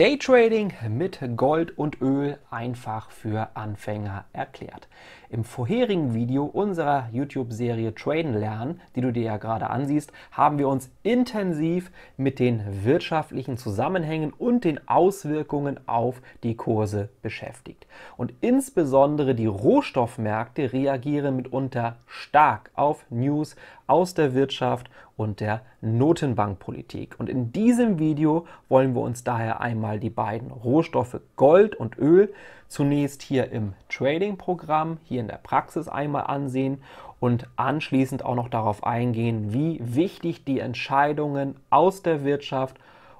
Daytrading mit Gold und Öl einfach für Anfänger erklärt. Im vorherigen Video unserer YouTube-Serie Traden lernen, die du dir ja gerade ansiehst, haben wir uns intensiv mit den wirtschaftlichen Zusammenhängen und den Auswirkungen auf die Kurse beschäftigt. Und insbesondere die Rohstoffmärkte reagieren mitunter stark auf News aus der Wirtschaft und der Notenbankpolitik. Und in diesem Video wollen wir uns daher einmal die beiden Rohstoffe Gold und Öl zunächst hier im Trading-Programm, hier in der Praxis einmal ansehen und anschließend auch noch darauf eingehen, wie wichtig die Entscheidungen aus der Wirtschaft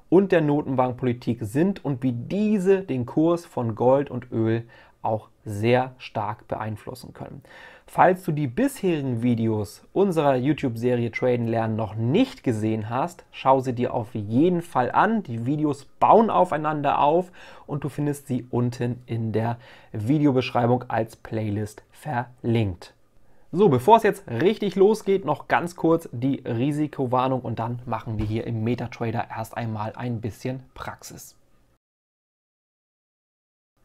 und der Notenbankpolitik sind und wie diese den Kurs von Gold und Öl auch sehr stark beeinflussen können. Falls du die bisherigen Videos unserer YouTube-Serie Traden Lernen noch nicht gesehen hast, schau sie dir auf jeden Fall an. Die Videos bauen aufeinander auf und du findest sie unten in der Videobeschreibung als Playlist verlinkt. So, bevor es jetzt richtig losgeht, noch ganz kurz die Risikowarnung und dann machen wir hier im MetaTrader erst einmal ein bisschen Praxis.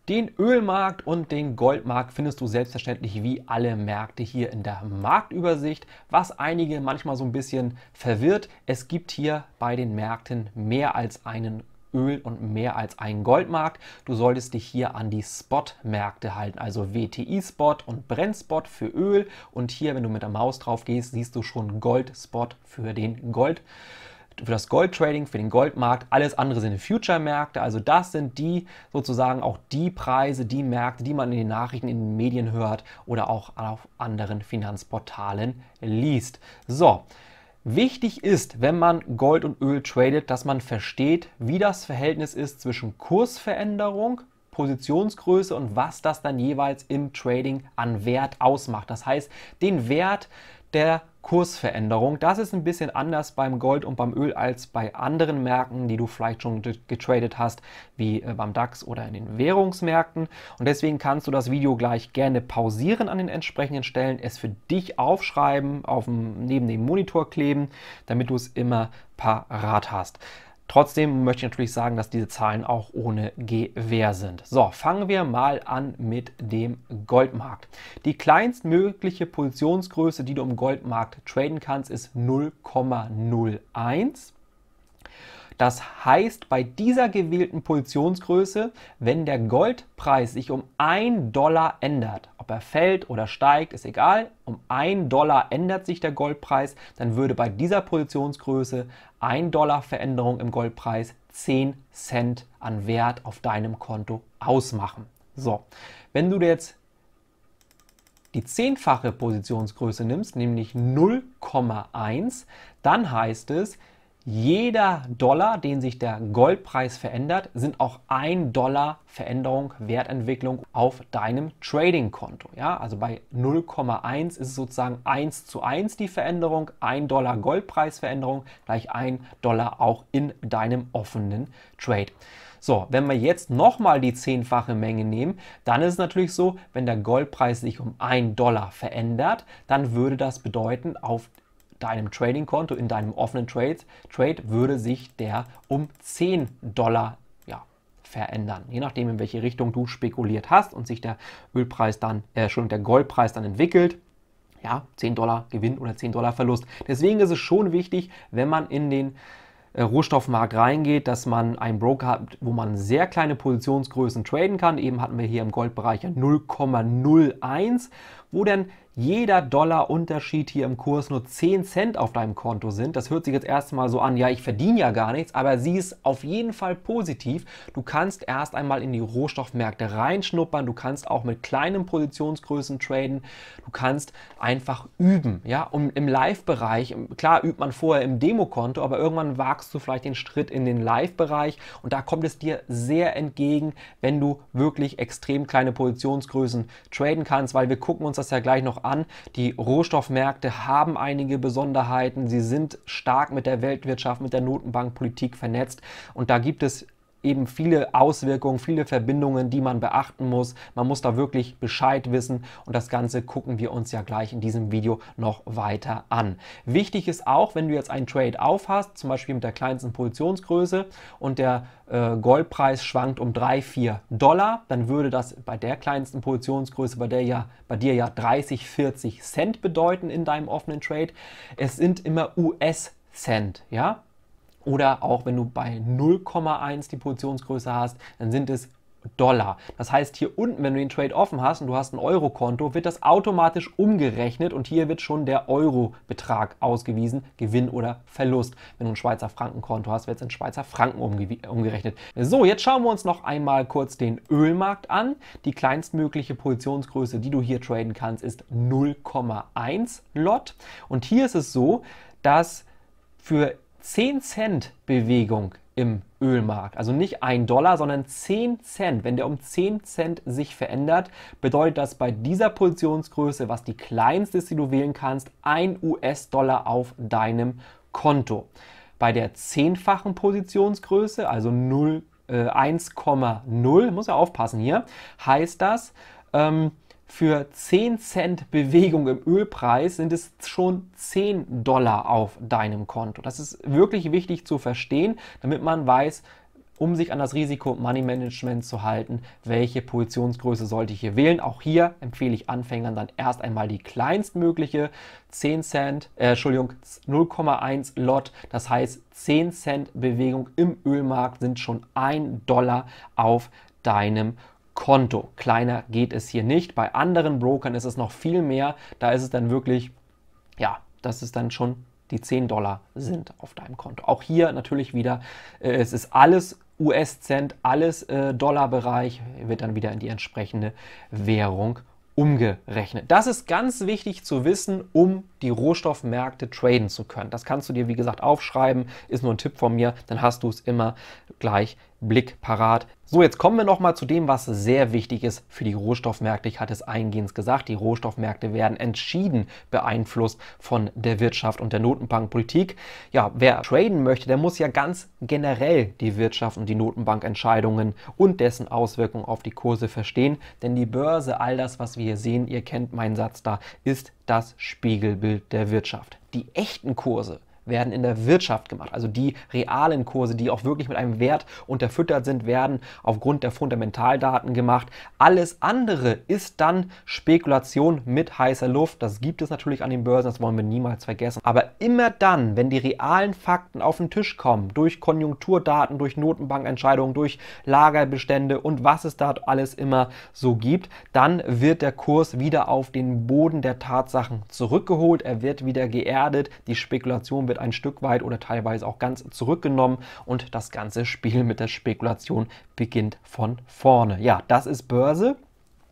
Den Ölmarkt und den Goldmarkt findest du selbstverständlich wie alle Märkte hier in der Marktübersicht, was einige manchmal so ein bisschen verwirrt. Es gibt hier bei den Märkten mehr als einen Öl und mehr als einen Goldmarkt. Du solltest dich hier an die Spot-Märkte halten, also WTI-Spot und Brennspot für Öl. Und hier, wenn du mit der Maus drauf gehst, siehst du schon Gold-Spot für den Gold. -Spot für das Goldtrading, für den Goldmarkt. Alles andere sind Future-Märkte. Also das sind die sozusagen auch die Preise, die Märkte, die man in den Nachrichten, in den Medien hört oder auch auf anderen Finanzportalen liest. So. Wichtig ist, wenn man Gold und Öl tradet, dass man versteht, wie das Verhältnis ist zwischen Kursveränderung, Positionsgröße und was das dann jeweils im Trading an Wert ausmacht. Das heißt, den Wert, der Kursveränderung. Das ist ein bisschen anders beim Gold und beim Öl als bei anderen Märkten, die du vielleicht schon getradet hast, wie äh, beim DAX oder in den Währungsmärkten. Und deswegen kannst du das Video gleich gerne pausieren an den entsprechenden Stellen, es für dich aufschreiben, auf dem, neben dem Monitor kleben, damit du es immer parat hast. Trotzdem möchte ich natürlich sagen, dass diese Zahlen auch ohne Gewehr sind. So, fangen wir mal an mit dem Goldmarkt. Die kleinstmögliche Positionsgröße, die du im Goldmarkt traden kannst, ist 0,01. Das heißt, bei dieser gewählten Positionsgröße, wenn der Goldpreis sich um 1 Dollar ändert, ob er fällt oder steigt, ist egal, um 1 Dollar ändert sich der Goldpreis, dann würde bei dieser Positionsgröße 1 Dollar Veränderung im Goldpreis 10 Cent an Wert auf deinem Konto ausmachen. So, wenn du dir jetzt die zehnfache Positionsgröße nimmst, nämlich 0,1, dann heißt es, jeder Dollar, den sich der Goldpreis verändert, sind auch ein Dollar Veränderung, Wertentwicklung auf deinem Trading-Konto. Ja, also bei 0,1 ist es sozusagen 1 zu 1 die Veränderung, Ein Dollar Goldpreisveränderung gleich ein Dollar auch in deinem offenen Trade. So, wenn wir jetzt nochmal die zehnfache Menge nehmen, dann ist es natürlich so, wenn der Goldpreis sich um 1 Dollar verändert, dann würde das bedeuten, auf deinem Trading-Konto, in deinem offenen Trades, Trade würde sich der um 10 Dollar verändern. Je nachdem, in welche Richtung du spekuliert hast und sich der Ölpreis dann, äh, schon der Goldpreis dann entwickelt. Ja, 10 Dollar Gewinn oder 10 Dollar Verlust. Deswegen ist es schon wichtig, wenn man in den äh, Rohstoffmarkt reingeht, dass man einen Broker hat, wo man sehr kleine Positionsgrößen traden kann. Eben hatten wir hier im Goldbereich 0,01, wo dann jeder Dollar Unterschied hier im Kurs nur 10 Cent auf deinem Konto sind. Das hört sich jetzt erstmal so an, ja, ich verdiene ja gar nichts, aber sie ist auf jeden Fall positiv. Du kannst erst einmal in die Rohstoffmärkte reinschnuppern, du kannst auch mit kleinen Positionsgrößen traden, du kannst einfach üben, ja, um, im Live-Bereich, klar übt man vorher im Demokonto, aber irgendwann wagst du vielleicht den Schritt in den Live-Bereich und da kommt es dir sehr entgegen, wenn du wirklich extrem kleine Positionsgrößen traden kannst, weil wir gucken uns das ja gleich noch an. Die Rohstoffmärkte haben einige Besonderheiten. Sie sind stark mit der Weltwirtschaft, mit der Notenbankpolitik vernetzt. Und da gibt es eben viele Auswirkungen, viele Verbindungen, die man beachten muss. Man muss da wirklich Bescheid wissen und das Ganze gucken wir uns ja gleich in diesem Video noch weiter an. Wichtig ist auch, wenn du jetzt einen Trade aufhast, zum Beispiel mit der kleinsten Positionsgröße und der äh, Goldpreis schwankt um 3, 4 Dollar, dann würde das bei der kleinsten Positionsgröße bei, der ja, bei dir ja 30, 40 Cent bedeuten in deinem offenen Trade. Es sind immer US Cent, ja? Oder auch wenn du bei 0,1 die Positionsgröße hast, dann sind es Dollar. Das heißt, hier unten, wenn du den Trade offen hast und du hast ein Euro-Konto, wird das automatisch umgerechnet und hier wird schon der Euro-Betrag ausgewiesen, Gewinn oder Verlust. Wenn du ein Schweizer Franken-Konto hast, wird es in Schweizer Franken umgerechnet. So, jetzt schauen wir uns noch einmal kurz den Ölmarkt an. Die kleinstmögliche Positionsgröße, die du hier traden kannst, ist 0,1 Lot. Und hier ist es so, dass für 10 Cent Bewegung im Ölmarkt. Also nicht 1 Dollar, sondern 10 Cent. Wenn der um 10 Cent sich verändert, bedeutet das bei dieser Positionsgröße, was die kleinste ist, die du wählen kannst, 1 US-Dollar auf deinem Konto. Bei der zehnfachen Positionsgröße, also 0,1,0, äh, muss ja aufpassen hier, heißt das, ähm, für 10 Cent Bewegung im Ölpreis sind es schon 10 Dollar auf deinem Konto. Das ist wirklich wichtig zu verstehen, damit man weiß, um sich an das Risiko Money Management zu halten, welche Positionsgröße sollte ich hier wählen. Auch hier empfehle ich Anfängern dann erst einmal die kleinstmögliche 10 Cent, äh, Entschuldigung, 0,1 Lot, das heißt 10 Cent Bewegung im Ölmarkt sind schon 1 Dollar auf deinem Konto Konto. Kleiner geht es hier nicht. Bei anderen Brokern ist es noch viel mehr. Da ist es dann wirklich, ja, das ist dann schon die 10 Dollar sind auf deinem Konto. Auch hier natürlich wieder, äh, es ist alles US-Cent, alles äh, Dollarbereich, wird dann wieder in die entsprechende Währung umgerechnet. Das ist ganz wichtig zu wissen, um die Rohstoffmärkte traden zu können. Das kannst du dir, wie gesagt, aufschreiben, ist nur ein Tipp von mir, dann hast du es immer gleich blickparat, so, jetzt kommen wir nochmal zu dem, was sehr wichtig ist für die Rohstoffmärkte. Ich hatte es eingehend gesagt, die Rohstoffmärkte werden entschieden beeinflusst von der Wirtschaft und der Notenbankpolitik. Ja, wer traden möchte, der muss ja ganz generell die Wirtschaft und die Notenbankentscheidungen und dessen Auswirkungen auf die Kurse verstehen. Denn die Börse, all das, was wir hier sehen, ihr kennt meinen Satz da, ist das Spiegelbild der Wirtschaft. Die echten Kurse, werden in der Wirtschaft gemacht. Also die realen Kurse, die auch wirklich mit einem Wert unterfüttert sind, werden aufgrund der Fundamentaldaten gemacht. Alles andere ist dann Spekulation mit heißer Luft. Das gibt es natürlich an den Börsen, das wollen wir niemals vergessen. Aber immer dann, wenn die realen Fakten auf den Tisch kommen, durch Konjunkturdaten, durch Notenbankentscheidungen, durch Lagerbestände und was es da alles immer so gibt, dann wird der Kurs wieder auf den Boden der Tatsachen zurückgeholt. Er wird wieder geerdet. Die Spekulation wird wird ein Stück weit oder teilweise auch ganz zurückgenommen und das ganze Spiel mit der Spekulation beginnt von vorne. Ja, das ist Börse.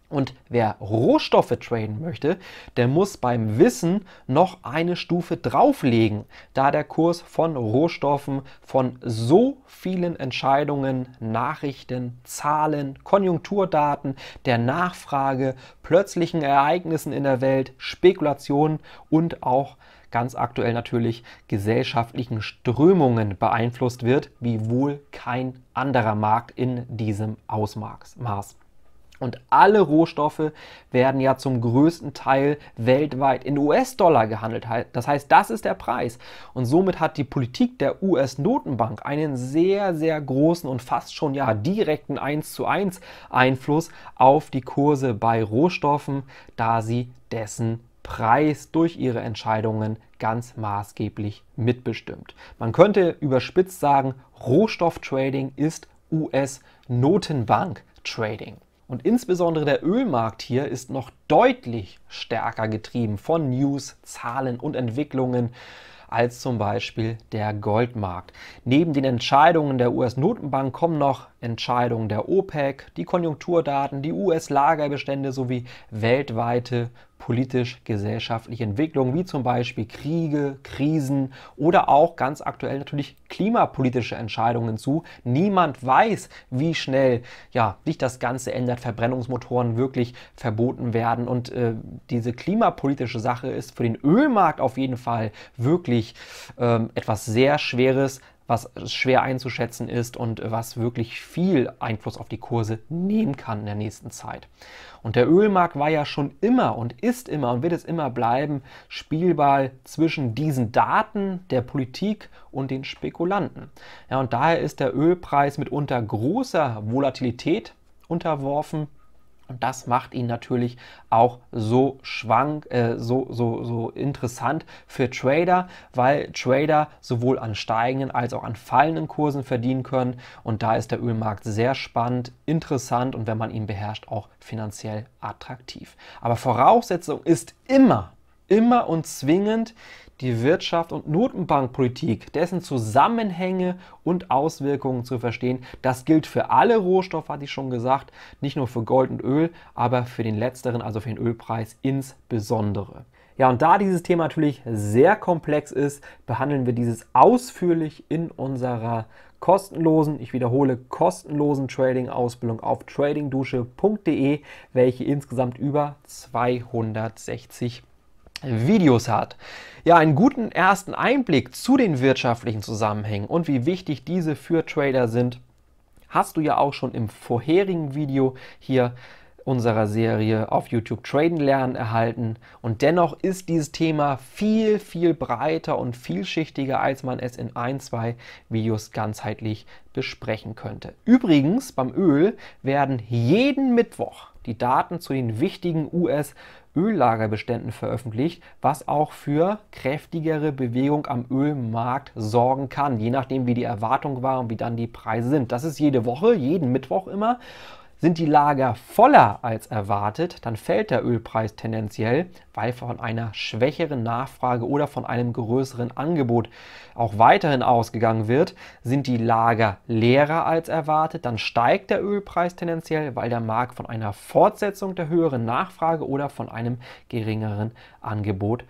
Und wer Rohstoffe traden möchte, der muss beim Wissen noch eine Stufe drauflegen, da der Kurs von Rohstoffen von so vielen Entscheidungen, Nachrichten, Zahlen, Konjunkturdaten, der Nachfrage, plötzlichen Ereignissen in der Welt, Spekulationen und auch ganz aktuell natürlich gesellschaftlichen Strömungen beeinflusst wird, wie wohl kein anderer Markt in diesem Ausmaß. Und alle Rohstoffe werden ja zum größten Teil weltweit in US-Dollar gehandelt. Das heißt, das ist der Preis. Und somit hat die Politik der US-Notenbank einen sehr, sehr großen und fast schon ja direkten 1 zu 1 Einfluss auf die Kurse bei Rohstoffen, da sie dessen Preis durch ihre Entscheidungen ganz maßgeblich mitbestimmt. Man könnte überspitzt sagen, Rohstofftrading ist US-Notenbank-Trading. Und insbesondere der Ölmarkt hier ist noch deutlich stärker getrieben von News, Zahlen und Entwicklungen als zum Beispiel der Goldmarkt. Neben den Entscheidungen der US-Notenbank kommen noch Entscheidungen der OPEC, die Konjunkturdaten, die US-Lagerbestände sowie weltweite politisch-gesellschaftliche Entwicklungen, wie zum Beispiel Kriege, Krisen oder auch ganz aktuell natürlich klimapolitische Entscheidungen zu. Niemand weiß, wie schnell ja, sich das Ganze ändert, Verbrennungsmotoren wirklich verboten werden. Und äh, diese klimapolitische Sache ist für den Ölmarkt auf jeden Fall wirklich ähm, etwas sehr Schweres, was schwer einzuschätzen ist und was wirklich viel Einfluss auf die Kurse nehmen kann in der nächsten Zeit. Und der Ölmarkt war ja schon immer und ist immer und wird es immer bleiben Spielball zwischen diesen Daten der Politik und den Spekulanten. Ja, und daher ist der Ölpreis mitunter großer Volatilität unterworfen und das macht ihn natürlich auch so schwank, äh, so, so, so interessant für Trader, weil Trader sowohl an steigenden als auch an fallenden Kursen verdienen können. Und da ist der Ölmarkt sehr spannend, interessant und wenn man ihn beherrscht, auch finanziell attraktiv. Aber Voraussetzung ist immer, immer und zwingend die Wirtschaft und Notenbankpolitik, dessen Zusammenhänge und Auswirkungen zu verstehen. Das gilt für alle Rohstoffe, hatte ich schon gesagt, nicht nur für Gold und Öl, aber für den letzteren, also für den Ölpreis insbesondere. Ja, und da dieses Thema natürlich sehr komplex ist, behandeln wir dieses ausführlich in unserer kostenlosen, ich wiederhole, kostenlosen Trading-Ausbildung auf tradingdusche.de, welche insgesamt über 260 Videos hat. Ja, einen guten ersten Einblick zu den wirtschaftlichen Zusammenhängen und wie wichtig diese für Trader sind, hast du ja auch schon im vorherigen Video hier unserer Serie auf YouTube Traden lernen erhalten. Und dennoch ist dieses Thema viel, viel breiter und vielschichtiger, als man es in ein, zwei Videos ganzheitlich besprechen könnte. Übrigens, beim Öl werden jeden Mittwoch die Daten zu den wichtigen US- Öllagerbeständen veröffentlicht, was auch für kräftigere Bewegung am Ölmarkt sorgen kann, je nachdem wie die Erwartung war und wie dann die Preise sind. Das ist jede Woche, jeden Mittwoch immer. Sind die Lager voller als erwartet, dann fällt der Ölpreis tendenziell, weil von einer schwächeren Nachfrage oder von einem größeren Angebot auch weiterhin ausgegangen wird. Sind die Lager leerer als erwartet, dann steigt der Ölpreis tendenziell, weil der Markt von einer Fortsetzung der höheren Nachfrage oder von einem geringeren Angebot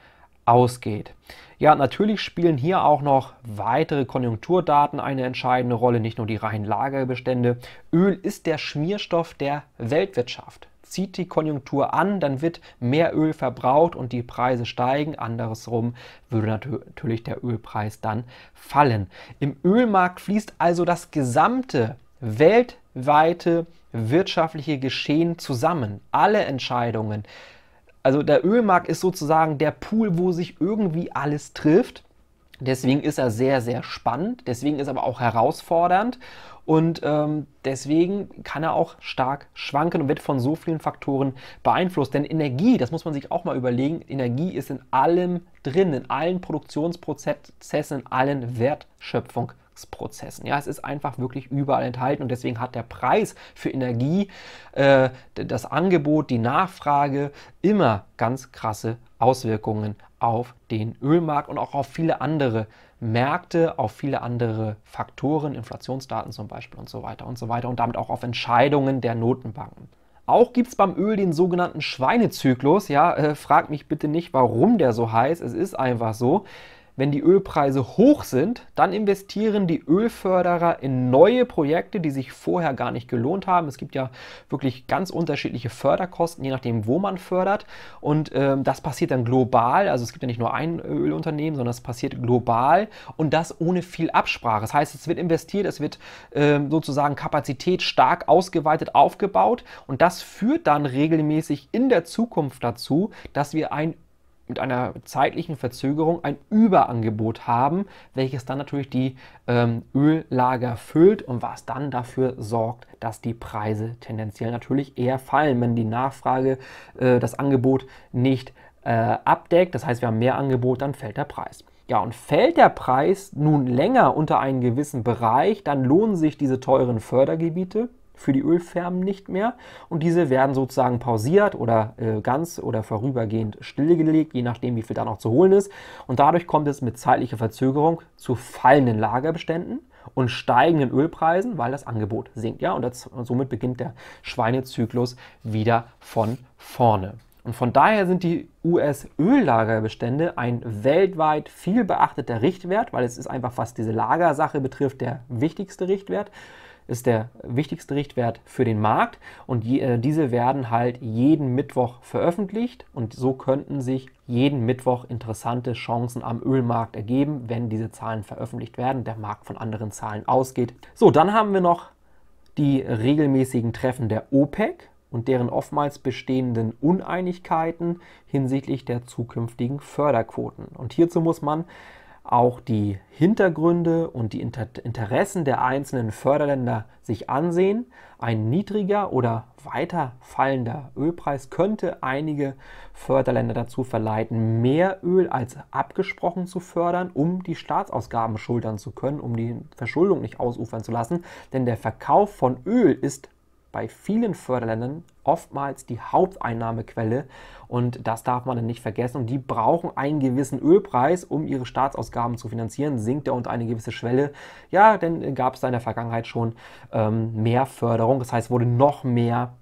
ausgeht. Ja, natürlich spielen hier auch noch weitere Konjunkturdaten eine entscheidende Rolle, nicht nur die reinen Lagerbestände. Öl ist der Schmierstoff der Weltwirtschaft. Zieht die Konjunktur an, dann wird mehr Öl verbraucht und die Preise steigen. Andersrum würde natürlich der Ölpreis dann fallen. Im Ölmarkt fließt also das gesamte weltweite wirtschaftliche Geschehen zusammen. Alle Entscheidungen, also der Ölmarkt ist sozusagen der Pool, wo sich irgendwie alles trifft. Deswegen ist er sehr, sehr spannend, deswegen ist er aber auch herausfordernd und ähm, deswegen kann er auch stark schwanken und wird von so vielen Faktoren beeinflusst. Denn Energie, das muss man sich auch mal überlegen, Energie ist in allem drin, in allen Produktionsprozessen, in allen Wertschöpfung. Vertragsprozessen. Ja, es ist einfach wirklich überall enthalten und deswegen hat der Preis für Energie, äh, das Angebot, die Nachfrage immer ganz krasse Auswirkungen auf den Ölmarkt und auch auf viele andere Märkte, auf viele andere Faktoren, Inflationsdaten zum Beispiel und so weiter und so weiter und damit auch auf Entscheidungen der Notenbanken. Auch gibt es beim Öl den sogenannten Schweinezyklus. Ja, äh, frag mich bitte nicht, warum der so heißt. Es ist einfach so wenn die Ölpreise hoch sind, dann investieren die Ölförderer in neue Projekte, die sich vorher gar nicht gelohnt haben. Es gibt ja wirklich ganz unterschiedliche Förderkosten, je nachdem, wo man fördert. Und ähm, das passiert dann global. Also es gibt ja nicht nur ein äh, Ölunternehmen, sondern es passiert global und das ohne viel Absprache. Das heißt, es wird investiert, es wird ähm, sozusagen Kapazität stark ausgeweitet aufgebaut und das führt dann regelmäßig in der Zukunft dazu, dass wir ein mit einer zeitlichen Verzögerung ein Überangebot haben, welches dann natürlich die ähm, Öllager füllt und was dann dafür sorgt, dass die Preise tendenziell natürlich eher fallen, wenn die Nachfrage äh, das Angebot nicht äh, abdeckt. Das heißt, wir haben mehr Angebot, dann fällt der Preis. Ja, und fällt der Preis nun länger unter einen gewissen Bereich, dann lohnen sich diese teuren Fördergebiete, für die Ölfärben nicht mehr und diese werden sozusagen pausiert oder äh, ganz oder vorübergehend stillgelegt, je nachdem, wie viel da noch zu holen ist. Und dadurch kommt es mit zeitlicher Verzögerung zu fallenden Lagerbeständen und steigenden Ölpreisen, weil das Angebot sinkt. Ja? Und, das, und somit beginnt der Schweinezyklus wieder von vorne. Und von daher sind die US-Öllagerbestände ein weltweit viel beachteter Richtwert, weil es ist einfach, was diese Lagersache betrifft, der wichtigste Richtwert ist der wichtigste Richtwert für den Markt und je, äh, diese werden halt jeden Mittwoch veröffentlicht und so könnten sich jeden Mittwoch interessante Chancen am Ölmarkt ergeben, wenn diese Zahlen veröffentlicht werden, der Markt von anderen Zahlen ausgeht. So, dann haben wir noch die regelmäßigen Treffen der OPEC und deren oftmals bestehenden Uneinigkeiten hinsichtlich der zukünftigen Förderquoten. Und hierzu muss man auch die Hintergründe und die Inter Interessen der einzelnen Förderländer sich ansehen. Ein niedriger oder weiter fallender Ölpreis könnte einige Förderländer dazu verleiten, mehr Öl als abgesprochen zu fördern, um die Staatsausgaben schultern zu können, um die Verschuldung nicht ausufern zu lassen. Denn der Verkauf von Öl ist bei vielen Förderländern oftmals die Haupteinnahmequelle und das darf man dann nicht vergessen. Und die brauchen einen gewissen Ölpreis, um ihre Staatsausgaben zu finanzieren. Sinkt er unter eine gewisse Schwelle? Ja, denn gab es da in der Vergangenheit schon ähm, mehr Förderung. Das heißt, wurde noch mehr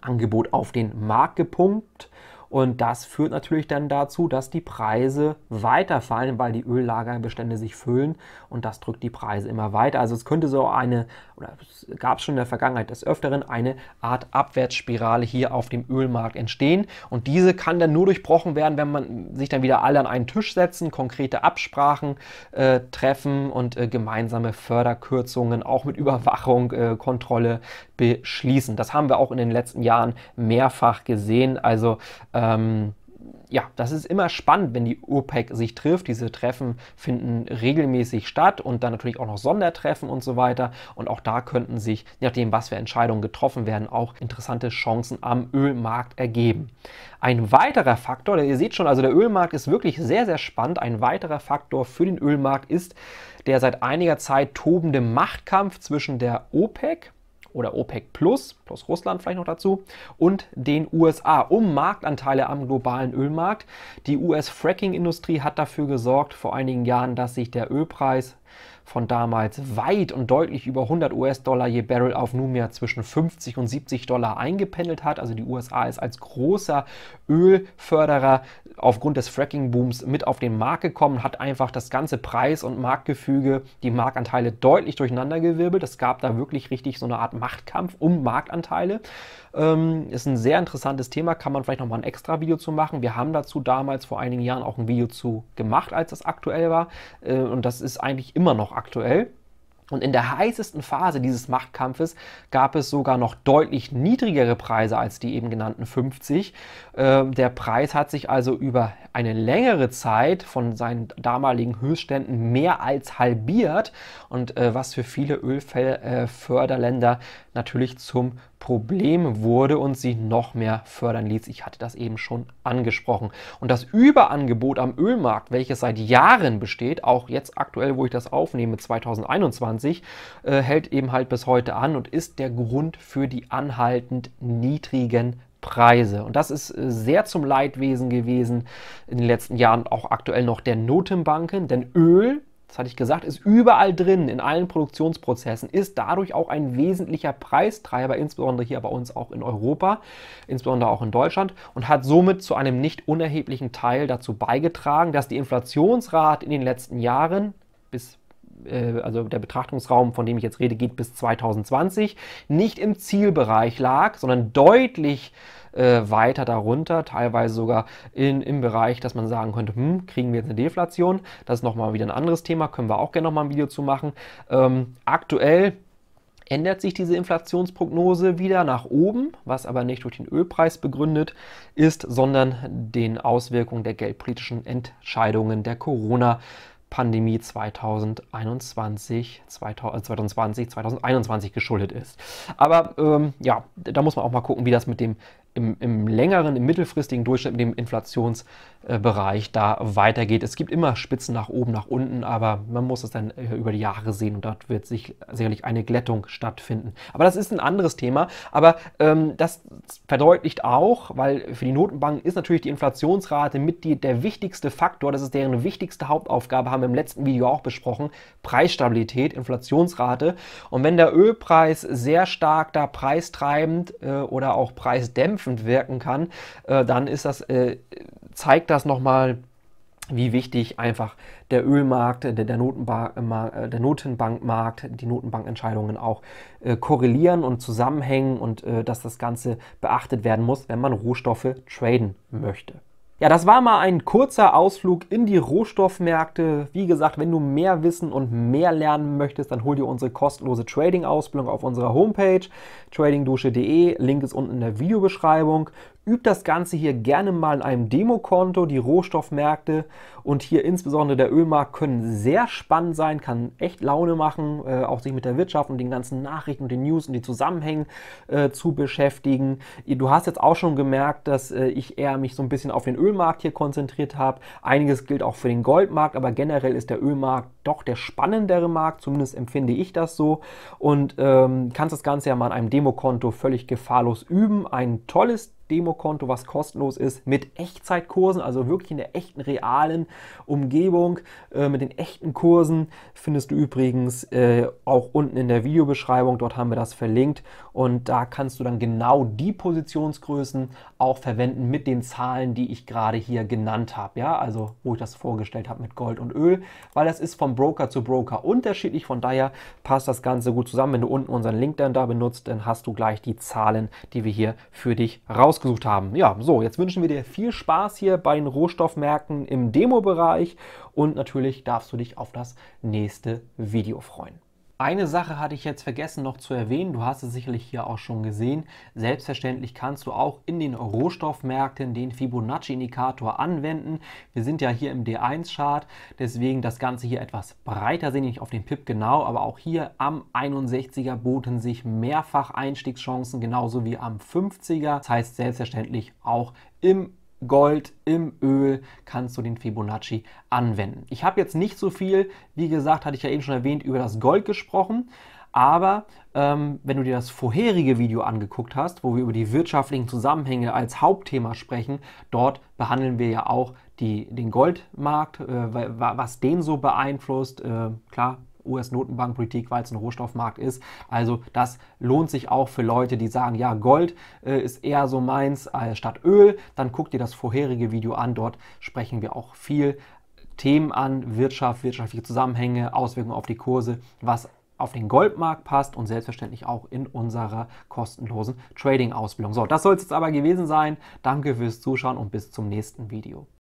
Angebot auf den Markt gepumpt und das führt natürlich dann dazu, dass die Preise weiterfallen, weil die Öllagerbestände sich füllen und das drückt die Preise immer weiter. Also es könnte so eine, oder es gab es schon in der Vergangenheit des Öfteren, eine Art Abwärtsspirale hier auf dem Ölmarkt entstehen. Und diese kann dann nur durchbrochen werden, wenn man sich dann wieder alle an einen Tisch setzen, konkrete Absprachen äh, treffen und äh, gemeinsame Förderkürzungen, auch mit Überwachung, äh, Kontrolle beschließen. Das haben wir auch in den letzten Jahren mehrfach gesehen. Also ähm, ja, das ist immer spannend, wenn die OPEC sich trifft. Diese Treffen finden regelmäßig statt und dann natürlich auch noch Sondertreffen und so weiter. Und auch da könnten sich, je nachdem, was für Entscheidungen getroffen werden, auch interessante Chancen am Ölmarkt ergeben. Ein weiterer Faktor, ihr seht schon, also der Ölmarkt ist wirklich sehr, sehr spannend. Ein weiterer Faktor für den Ölmarkt ist der seit einiger Zeit tobende Machtkampf zwischen der OPEC oder OPEC Plus, plus Russland vielleicht noch dazu, und den USA um Marktanteile am globalen Ölmarkt. Die US-Fracking-Industrie hat dafür gesorgt vor einigen Jahren, dass sich der Ölpreis von damals weit und deutlich über 100 US-Dollar je Barrel auf nunmehr zwischen 50 und 70 Dollar eingependelt hat. Also die USA ist als großer Ölförderer aufgrund des Fracking-Booms mit auf den Markt gekommen, hat einfach das ganze Preis- und Marktgefüge, die Marktanteile deutlich durcheinandergewirbelt. Es gab da wirklich richtig so eine Art Machtkampf um Marktanteile. Ähm, ist ein sehr interessantes Thema, kann man vielleicht nochmal ein extra Video zu machen. Wir haben dazu damals vor einigen Jahren auch ein Video zu gemacht, als das aktuell war. Äh, und das ist eigentlich immer noch aktuell. Und in der heißesten Phase dieses Machtkampfes gab es sogar noch deutlich niedrigere Preise als die eben genannten 50. Äh, der Preis hat sich also über eine längere Zeit von seinen damaligen Höchstständen mehr als halbiert und äh, was für viele Ölförderländer natürlich zum Problem wurde und sie noch mehr fördern ließ. Ich hatte das eben schon angesprochen. Und das Überangebot am Ölmarkt, welches seit Jahren besteht, auch jetzt aktuell, wo ich das aufnehme, 2021, äh, hält eben halt bis heute an und ist der Grund für die anhaltend niedrigen Preise. Und das ist äh, sehr zum Leidwesen gewesen in den letzten Jahren, auch aktuell noch der Notenbanken, denn Öl das hatte ich gesagt, ist überall drin, in allen Produktionsprozessen, ist dadurch auch ein wesentlicher Preistreiber, insbesondere hier bei uns auch in Europa, insbesondere auch in Deutschland und hat somit zu einem nicht unerheblichen Teil dazu beigetragen, dass die Inflationsrate in den letzten Jahren bis äh, also der Betrachtungsraum, von dem ich jetzt rede, geht bis 2020, nicht im Zielbereich lag, sondern deutlich äh, weiter darunter, teilweise sogar in, im Bereich, dass man sagen könnte, hm, kriegen wir jetzt eine Deflation? Das ist nochmal wieder ein anderes Thema, können wir auch gerne nochmal ein Video zu machen. Ähm, aktuell ändert sich diese Inflationsprognose wieder nach oben, was aber nicht durch den Ölpreis begründet ist, sondern den Auswirkungen der geldpolitischen Entscheidungen der Corona-Pandemie. Pandemie 2021, 2020, 2021 geschuldet ist. Aber ähm, ja, da muss man auch mal gucken, wie das mit dem im, im, längeren, im mittelfristigen Durchschnitt mit dem Inflationsbereich da weitergeht. Es gibt immer Spitzen nach oben, nach unten, aber man muss es dann äh, über die Jahre sehen und dort wird sich sicherlich eine Glättung stattfinden. Aber das ist ein anderes Thema. Aber ähm, das verdeutlicht auch, weil für die Notenbanken ist natürlich die Inflationsrate mit die, der wichtigste Faktor, das ist deren wichtigste Hauptaufgabe, haben wir im letzten Video auch besprochen, Preisstabilität, Inflationsrate. Und wenn der Ölpreis sehr stark da preistreibend äh, oder auch preisdämpfend dämpfend wirken kann, äh, dann ist das, äh, zeigt das nochmal, wie wichtig einfach der Ölmarkt, der, der, Notenba äh, der Notenbankmarkt, die Notenbankentscheidungen auch äh, korrelieren und zusammenhängen und äh, dass das Ganze beachtet werden muss, wenn man Rohstoffe traden möchte. Ja, das war mal ein kurzer Ausflug in die Rohstoffmärkte. Wie gesagt, wenn du mehr wissen und mehr lernen möchtest, dann hol dir unsere kostenlose Trading-Ausbildung auf unserer Homepage tradingdusche.de. Link ist unten in der Videobeschreibung. Übt das Ganze hier gerne mal in einem Demokonto. Die Rohstoffmärkte und hier insbesondere der Ölmarkt können sehr spannend sein, kann echt Laune machen, äh, auch sich mit der Wirtschaft und den ganzen Nachrichten und den News und den Zusammenhängen äh, zu beschäftigen. Du hast jetzt auch schon gemerkt, dass äh, ich eher mich so ein bisschen auf den Ölmarkt hier konzentriert habe. Einiges gilt auch für den Goldmarkt, aber generell ist der Ölmarkt doch der spannendere Markt, zumindest empfinde ich das so. Und ähm, kannst das Ganze ja mal in einem Demokonto völlig gefahrlos üben. Ein tolles Demokonto, was kostenlos ist, mit Echtzeitkursen, also wirklich in der echten, realen Umgebung. Äh, mit den echten Kursen findest du übrigens äh, auch unten in der Videobeschreibung. Dort haben wir das verlinkt und da kannst du dann genau die Positionsgrößen auch verwenden mit den Zahlen, die ich gerade hier genannt habe. Ja, also wo ich das vorgestellt habe mit Gold und Öl, weil das ist vom Broker zu Broker unterschiedlich. Von daher passt das Ganze gut zusammen. Wenn du unten unseren Link dann da benutzt, dann hast du gleich die Zahlen, die wir hier für dich rauskommen rausgesucht haben. Ja, so, jetzt wünschen wir dir viel Spaß hier bei den Rohstoffmärkten im Demo-Bereich und natürlich darfst du dich auf das nächste Video freuen. Eine Sache hatte ich jetzt vergessen noch zu erwähnen, du hast es sicherlich hier auch schon gesehen. Selbstverständlich kannst du auch in den Rohstoffmärkten den Fibonacci-Indikator anwenden. Wir sind ja hier im D1-Chart, deswegen das Ganze hier etwas breiter sehen, nicht auf den PIP genau, aber auch hier am 61er boten sich mehrfach Einstiegschancen, genauso wie am 50er. Das heißt selbstverständlich auch im Gold, im Öl kannst du den Fibonacci anwenden. Ich habe jetzt nicht so viel, wie gesagt, hatte ich ja eben schon erwähnt, über das Gold gesprochen. Aber ähm, wenn du dir das vorherige Video angeguckt hast, wo wir über die wirtschaftlichen Zusammenhänge als Hauptthema sprechen, dort behandeln wir ja auch die, den Goldmarkt, äh, was den so beeinflusst. Äh, klar, US-Notenbankpolitik, weil es ein Rohstoffmarkt ist. Also das lohnt sich auch für Leute, die sagen, ja, Gold äh, ist eher so meins als äh, statt Öl. Dann guckt ihr das vorherige Video an, dort sprechen wir auch viel Themen an, Wirtschaft, wirtschaftliche Zusammenhänge, Auswirkungen auf die Kurse, was auf den Goldmarkt passt und selbstverständlich auch in unserer kostenlosen Trading-Ausbildung. So, das soll es jetzt aber gewesen sein. Danke fürs Zuschauen und bis zum nächsten Video.